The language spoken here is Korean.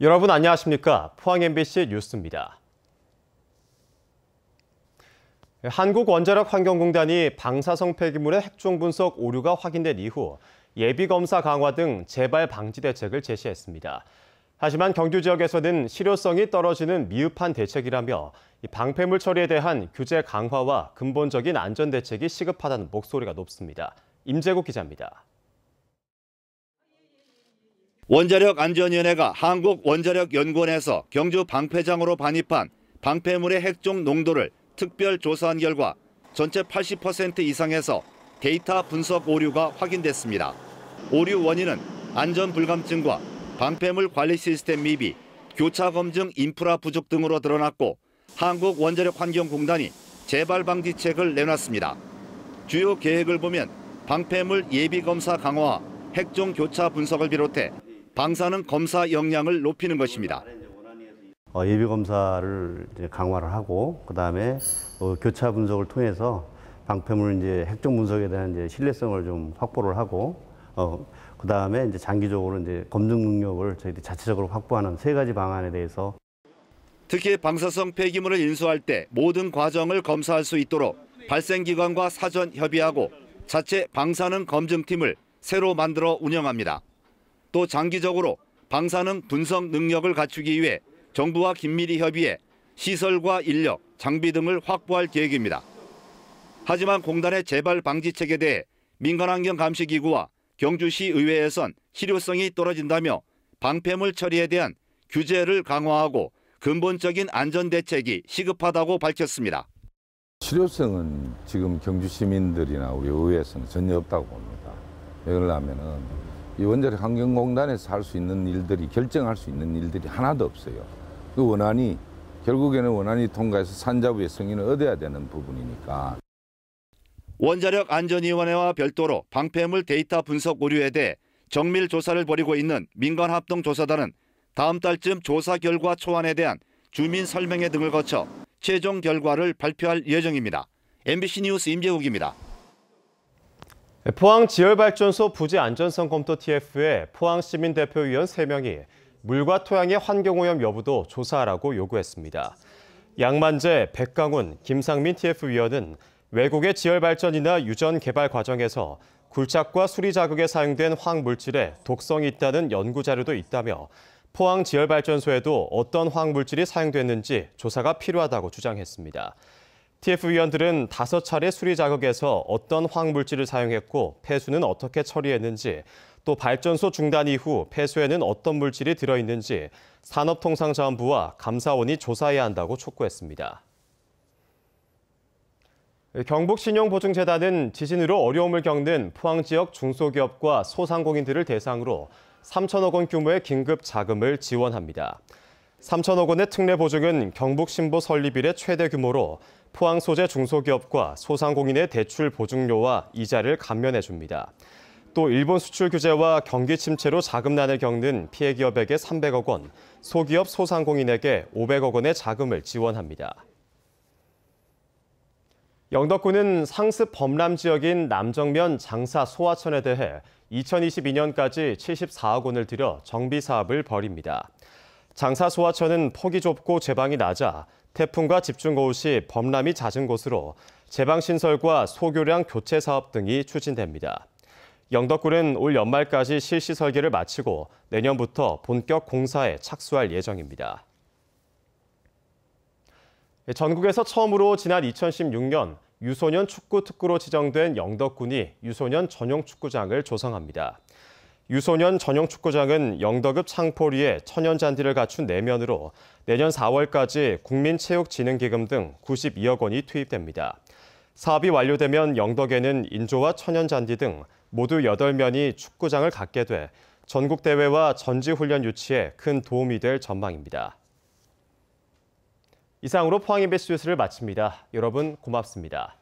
여러분 안녕하십니까? 포항 MBC 뉴스입니다. 한국원자력환경공단이 방사성 폐기물의 핵종 분석 오류가 확인된 이후 예비검사 강화 등 재발 방지 대책을 제시했습니다. 하지만 경주 지역에서는 실효성이 떨어지는 미흡한 대책이라며 방패물 처리에 대한 규제 강화와 근본적인 안전 대책이 시급하다는 목소리가 높습니다. 임재국 기자입니다. 원자력안전위원회가 한국원자력연구원에서 경주 방패장으로 반입한 방패물의 핵종 농도를 특별 조사한 결과 전체 80% 이상에서 데이터 분석 오류가 확인됐습니다. 오류 원인은 안전 불감증과 방패물 관리 시스템 미비, 교차 검증 인프라 부족 등으로 드러났고 한국원자력환경공단이 재발 방지책을 내놨습니다. 주요 계획을 보면 방패물 예비 검사 강화 핵종 교차 분석을 비롯해 방사능 검사 역량을 높이는 것입니다. 어, 예비 검사를 강화를 하고 그다음에 어, 교차 분석을 통해서 방패물 이제 핵종 분석에 대한 이제 신뢰성을 좀 확보를 하고 어, 그 다음에 이제 장기적으로 이제 검증 능력을 저희들이 자체적으로 확보하는 세 가지 방안에 대해서 특히 방사성 폐기물을 인수할 때 모든 과정을 검사할 수 있도록 발생기관과 사전 협의하고 자체 방사능 검증팀을 새로 만들어 운영합니다. 또 장기적으로 방사능 분석 능력을 갖추기 위해 정부와 긴밀히 협의해 시설과 인력, 장비 등을 확보할 계획입니다. 하지만 공단의 재발 방지책에 대해 민간환경감시기구와 경주시 의회에선 실효성이 떨어진다며 방패물 처리에 대한 규제를 강화하고 근본적인 안전 대책이 시급하다고 밝혔습니다. 실효성은 지금 경주 시민들이나 우리 의회에서는 전혀 없다고 봅니다. 왜 그러냐면은 이 원자력 환경공단에서 할 수 있는 일들이 결정할 수 있는 일들이 하나도 없어요. 그 원안이 결국에는 원안이 통과해서 산자부의 승인을 얻어야 되는 부분이니까 원자력 안전위원회와 별도로 방패물 데이터 분석 오류에 대해 정밀 조사를 벌이고 있는 민간합동조사단은 다음 달쯤 조사 결과 초안에 대한 주민 설명회 등을 거쳐 최종 결과를 발표할 예정입니다. MBC 뉴스 임재욱입니다. 포항지열발전소 부지안전성검토 TF에 포항시민대표위원 3명이 물과 토양의 환경오염 여부도 조사하라고 요구했습니다. 양만재, 백강훈, 김상민 TF위원은 외국의 지열 발전이나 유전 개발 과정에서 굴착과 수리 자극에 사용된 화학물질에 독성이 있다는 연구 자료도 있다며 포항 지열 발전소에도 어떤 화학물질이 사용됐는지 조사가 필요하다고 주장했습니다. TF 위원들은 다섯 차례 수리 자극에서 어떤 화학물질을 사용했고 폐수는 어떻게 처리했는지 또 발전소 중단 이후 폐수에는 어떤 물질이 들어있는지 산업통상자원부와 감사원이 조사해야 한다고 촉구했습니다. 경북신용보증재단은 지진으로 어려움을 겪는 포항 지역 중소기업과 소상공인들을 대상으로 3천억 원 규모의 긴급 자금을 지원합니다. 3천억 원의 특례 보증은 경북신보 설립 일의 최대 규모로 포항 소재 중소기업과 소상공인의 대출 보증료와 이자를 감면해 줍니다. 또 일본 수출 규제와 경기 침체로 자금난을 겪는 피해 기업에게 300억 원, 소기업 소상공인에게 500억 원의 자금을 지원합니다. 영덕군은 상습 범람 지역인 남정면 장사 소하천에 대해 2022년까지 74억 원을 들여 정비 사업을 벌입니다. 장사 소하천은 폭이 좁고 제방이 낮아 태풍과 집중거우 시 범람이 잦은 곳으로 제방 신설과 소교량 교체 사업 등이 추진됩니다. 영덕군은 올 연말까지 실시 설계를 마치고 내년부터 본격 공사에 착수할 예정입니다. 예, 전국에서 처음으로 지난 2016년 유소년 축구 특구로 지정된 영덕군이 유소년 전용 축구장을 조성합니다. 유소년 전용 축구장은 영덕읍 창포리에 천연 잔디를 갖춘 내면으로 내년 4월까지 국민체육진흥기금 등 92억 원이 투입됩니다. 사업이 완료되면 영덕에는 인조와 천연 잔디 등 모두 8면이 축구장을 갖게 돼 전국대회와 전지훈련 유치에 큰 도움이 될 전망입니다. 이상으로 포항인베스트 뉴스를 마칩니다. 여러분 고맙습니다.